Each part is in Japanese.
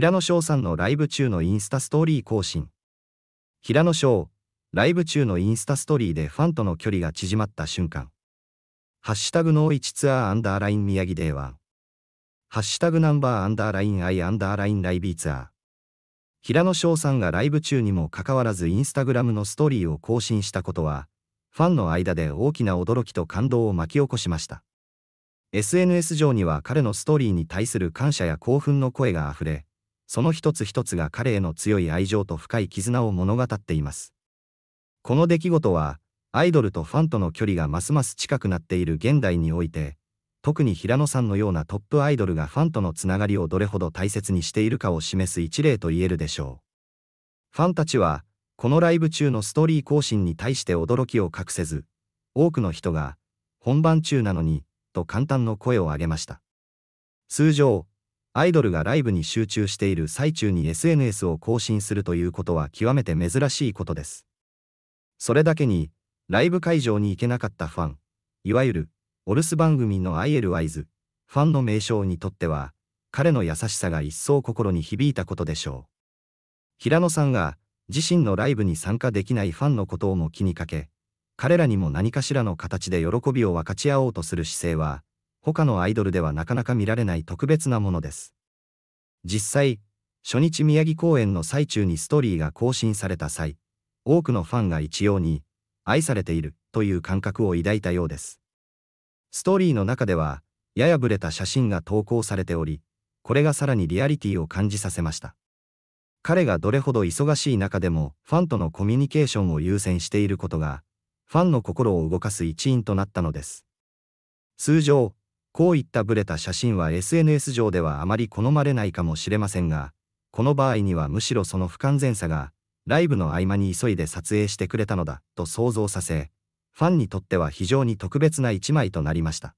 平野翔さんのライブ中のインスタストーリー更新。平野翔、ライブ中のインスタストーリーでファンとの距離が縮まった瞬間。ハッシュタグの1ツアーアンダーライン宮城デーは、ハッシュタグナンバーアンダーラインアイアンダーラインライビーツアー。平野翔さんがライブ中にもかかわらずインスタグラムのストーリーを更新したことは、ファンの間で大きな驚きと感動を巻き起こしました。SNS 上には彼のストーリーに対する感謝や興奮の声があふれ、その一つ一つが彼への強い愛情と深い絆を物語っています。この出来事は、アイドルとファンとの距離がますます近くなっている現代において、特に平野さんのようなトップアイドルがファンとのつながりをどれほど大切にしているかを示す一例と言えるでしょう。ファンたちは、このライブ中のストーリー更新に対して驚きを隠せず、多くの人が、本番中なのに、と簡単の声を上げました。通常、アイドルがライブに集中している最中に SNS を更新するということは極めて珍しいことです。それだけに、ライブ会場に行けなかったファン、いわゆる、お留守番組の IL y イファンの名称にとっては、彼の優しさが一層心に響いたことでしょう。平野さんが、自身のライブに参加できないファンのことをも気にかけ、彼らにも何かしらの形で喜びを分かち合おうとする姿勢は、他のアイドルではなかなか見られない特別なものです。実際、初日宮城公演の最中にストーリーが更新された際、多くのファンが一様に、愛されているという感覚を抱いたようです。ストーリーの中では、ややぶれた写真が投稿されており、これがさらにリアリティを感じさせました。彼がどれほど忙しい中でもファンとのコミュニケーションを優先していることが、ファンの心を動かす一因となったのです。通常、こういったブレた写真は SNS 上ではあまり好まれないかもしれませんが、この場合にはむしろその不完全さが、ライブの合間に急いで撮影してくれたのだと想像させ、ファンにとっては非常に特別な一枚となりました。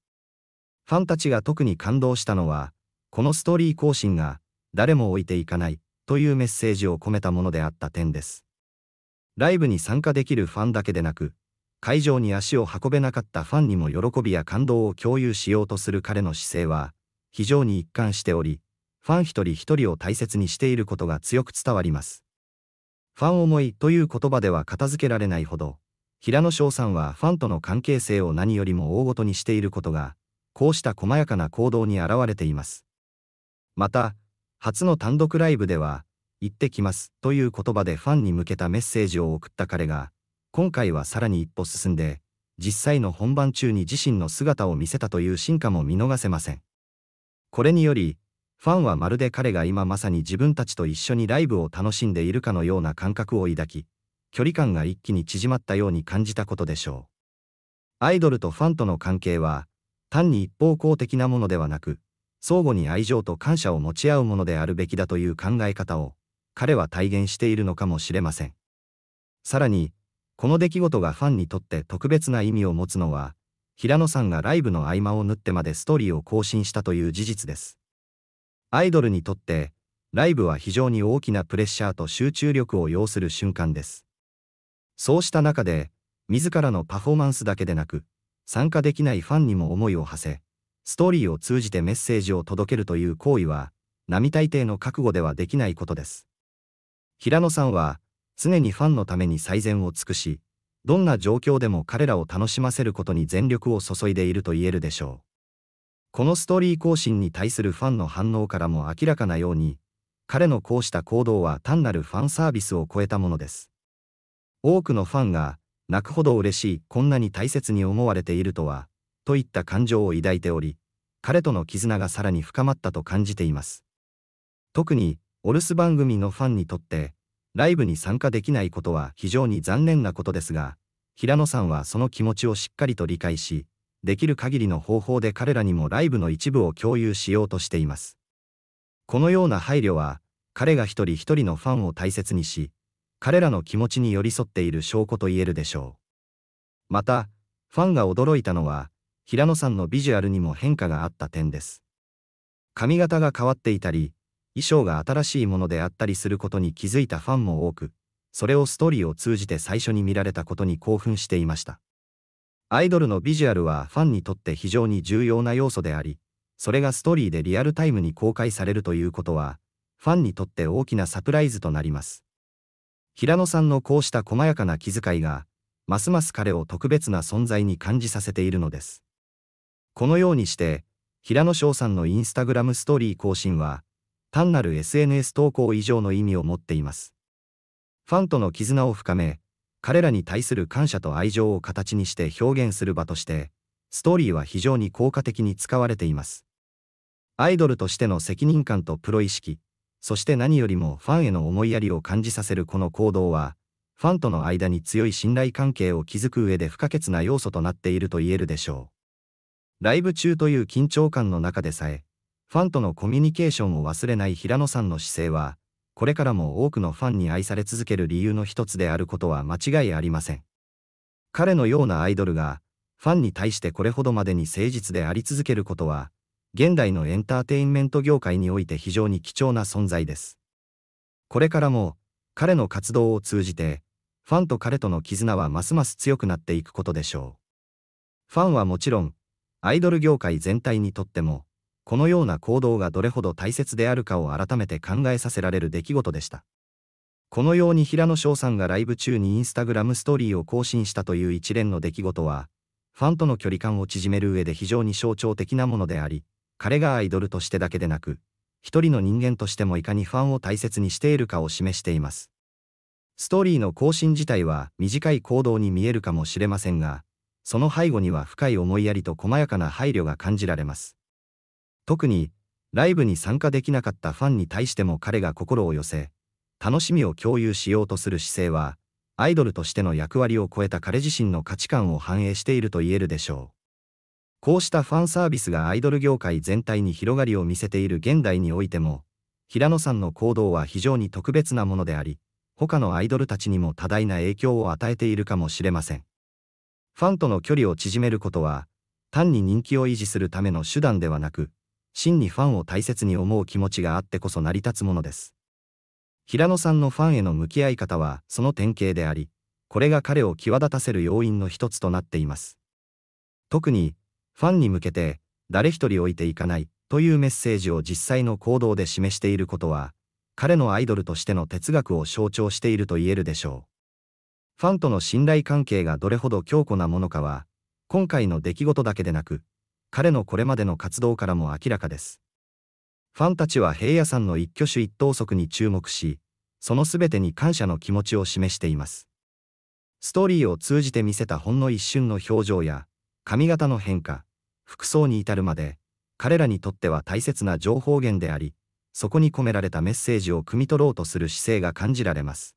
ファンたちが特に感動したのは、このストーリー更新が、誰も置いていかないというメッセージを込めたものであった点です。ライブに参加できるファンだけでなく、会場に足を運べなかったファンにも喜びや感動を共有しようとする彼の姿勢は、非常に一貫しており、ファン一人一人を大切にしていることが強く伝わります。ファン思いという言葉では片付けられないほど、平野翔さんはファンとの関係性を何よりも大ごとにしていることが、こうした細やかな行動に現れています。また、初の単独ライブでは、行ってきますという言葉でファンに向けたメッセージを送った彼が、今回はさらに一歩進んで、実際の本番中に自身の姿を見せたという進化も見逃せません。これにより、ファンはまるで彼が今まさに自分たちと一緒にライブを楽しんでいるかのような感覚を抱き、距離感が一気に縮まったように感じたことでしょう。アイドルとファンとの関係は、単に一方向的なものではなく、相互に愛情と感謝を持ち合うものであるべきだという考え方を、彼は体現しているのかもしれません。さらに、この出来事がファンにとって特別な意味を持つのは、平野さんがライブの合間を縫ってまでストーリーを更新したという事実です。アイドルにとって、ライブは非常に大きなプレッシャーと集中力を要する瞬間です。そうした中で、自らのパフォーマンスだけでなく、参加できないファンにも思いを馳せ、ストーリーを通じてメッセージを届けるという行為は、並大抵の覚悟ではできないことです。平野さんは、常にファンのために最善を尽くし、どんな状況でも彼らを楽しませることに全力を注いでいると言えるでしょう。このストーリー更新に対するファンの反応からも明らかなように、彼のこうした行動は単なるファンサービスを超えたものです。多くのファンが、泣くほど嬉しい、こんなに大切に思われているとは、といった感情を抱いており、彼との絆がさらに深まったと感じています。特に、お留守番組のファンにとって、ライブに参加できないことは非常に残念なことですが、平野さんはその気持ちをしっかりと理解し、できる限りの方法で彼らにもライブの一部を共有しようとしています。このような配慮は、彼が一人一人のファンを大切にし、彼らの気持ちに寄り添っている証拠と言えるでしょう。また、ファンが驚いたのは、平野さんのビジュアルにも変化があった点です。髪型が変わっていたり、衣装が新しいものであったりすることに気づいたファンも多く、それをストーリーを通じて最初に見られたことに興奮していました。アイドルのビジュアルはファンにとって非常に重要な要素であり、それがストーリーでリアルタイムに公開されるということは、ファンにとって大きなサプライズとなります。平野さんのこうした細やかな気遣いが、ますます彼を特別な存在に感じさせているのです。このようにして、平野翔さんのインスタグラムストーリー更新は、単なる SNS 投稿以上の意味を持っています。ファンとの絆を深め、彼らに対する感謝と愛情を形にして表現する場として、ストーリーは非常に効果的に使われています。アイドルとしての責任感とプロ意識、そして何よりもファンへの思いやりを感じさせるこの行動は、ファンとの間に強い信頼関係を築く上で不可欠な要素となっていると言えるでしょう。ライブ中という緊張感の中でさえ、ファンとのコミュニケーションを忘れない平野さんの姿勢は、これからも多くのファンに愛され続ける理由の一つであることは間違いありません。彼のようなアイドルが、ファンに対してこれほどまでに誠実であり続けることは、現代のエンターテインメント業界において非常に貴重な存在です。これからも、彼の活動を通じて、ファンと彼との絆はますます強くなっていくことでしょう。ファンはもちろん、アイドル業界全体にとっても、このような行動がどれほど大切であるかを改めて考えさせられる出来事でした。このように平野翔さんがライブ中にインスタグラムストーリーを更新したという一連の出来事は、ファンとの距離感を縮める上で非常に象徴的なものであり、彼がアイドルとしてだけでなく、一人の人間としてもいかにファンを大切にしているかを示しています。ストーリーの更新自体は短い行動に見えるかもしれませんが、その背後には深い思いやりと細やかな配慮が感じられます。特に、ライブに参加できなかったファンに対しても彼が心を寄せ、楽しみを共有しようとする姿勢は、アイドルとしての役割を超えた彼自身の価値観を反映していると言えるでしょう。こうしたファンサービスがアイドル業界全体に広がりを見せている現代においても、平野さんの行動は非常に特別なものであり、他のアイドルたちにも多大な影響を与えているかもしれません。ファンとの距離を縮めることは、単に人気を維持するための手段ではなく、真にファンを大切に思う気持ちがあってこそ成り立つものです。平野さんのファンへの向き合い方はその典型であり、これが彼を際立たせる要因の一つとなっています。特に、ファンに向けて、誰一人置いていかないというメッセージを実際の行動で示していることは、彼のアイドルとしての哲学を象徴していると言えるでしょう。ファンとの信頼関係がどれほど強固なものかは、今回の出来事だけでなく、彼のこれまでの活動からも明らかです。ファンたちは平野さんの一挙手一投足に注目し、その全てに感謝の気持ちを示しています。ストーリーを通じて見せたほんの一瞬の表情や、髪型の変化、服装に至るまで、彼らにとっては大切な情報源であり、そこに込められたメッセージを汲み取ろうとする姿勢が感じられます。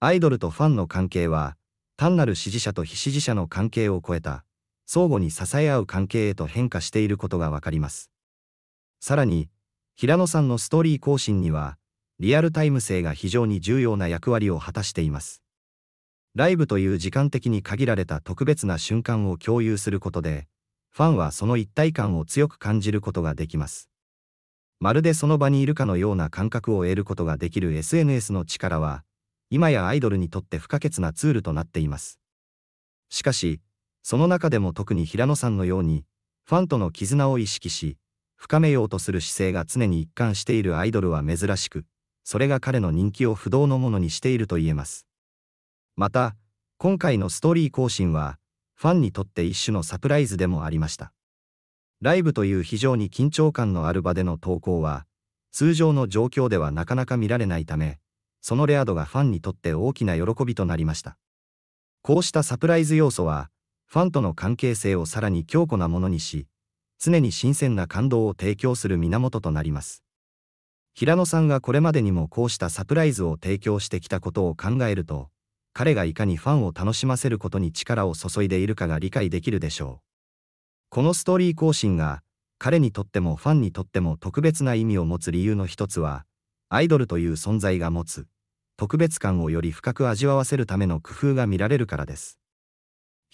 アイドルとファンの関係は、単なる支持者と非支持者の関係を超えた、相互に支え合う関係へと変化していることがわかります。さらに、平野さんのストーリー更新には、リアルタイム性が非常に重要な役割を果たしています。ライブという時間的に限られた特別な瞬間を共有することで、ファンはその一体感を強く感じることができます。まるでその場にいるかのような感覚を得ることができる SNS の力は、今やアイドルにとって不可欠なツールとなっています。しかし、その中でも特に平野さんのように、ファンとの絆を意識し、深めようとする姿勢が常に一貫しているアイドルは珍しく、それが彼の人気を不動のものにしていると言えます。また、今回のストーリー更新は、ファンにとって一種のサプライズでもありました。ライブという非常に緊張感のある場での投稿は、通常の状況ではなかなか見られないため、そのレア度がファンにとって大きな喜びとなりました。こうしたサプライズ要素は、ファンとの関係性をさらに強固なものにし、常に新鮮な感動を提供する源となります。平野さんがこれまでにもこうしたサプライズを提供してきたことを考えると、彼がいかにファンを楽しませることに力を注いでいるかが理解できるでしょう。このストーリー更新が、彼にとってもファンにとっても特別な意味を持つ理由の一つは、アイドルという存在が持つ、特別感をより深く味わわせるための工夫が見られるからです。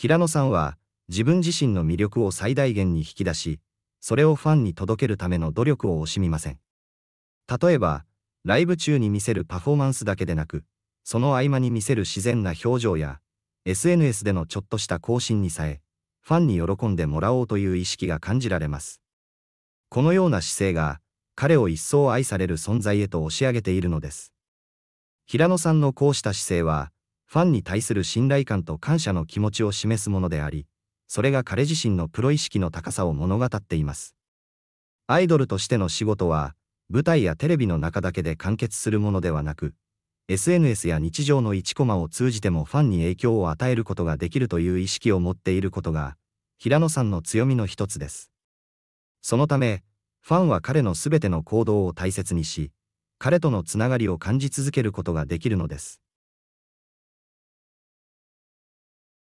平野さんは自分自身の魅力を最大限に引き出し、それをファンに届けるための努力を惜しみません。例えば、ライブ中に見せるパフォーマンスだけでなく、その合間に見せる自然な表情や、SNS でのちょっとした更新にさえ、ファンに喜んでもらおうという意識が感じられます。このような姿勢が、彼を一層愛される存在へと押し上げているのです。平野さんのこうした姿勢は、ファンに対する信頼感と感謝の気持ちを示すものであり、それが彼自身のプロ意識の高さを物語っています。アイドルとしての仕事は、舞台やテレビの中だけで完結するものではなく、SNS や日常の1コマを通じてもファンに影響を与えることができるという意識を持っていることが、平野さんの強みの一つです。そのため、ファンは彼のすべての行動を大切にし、彼とのつながりを感じ続けることができるのです。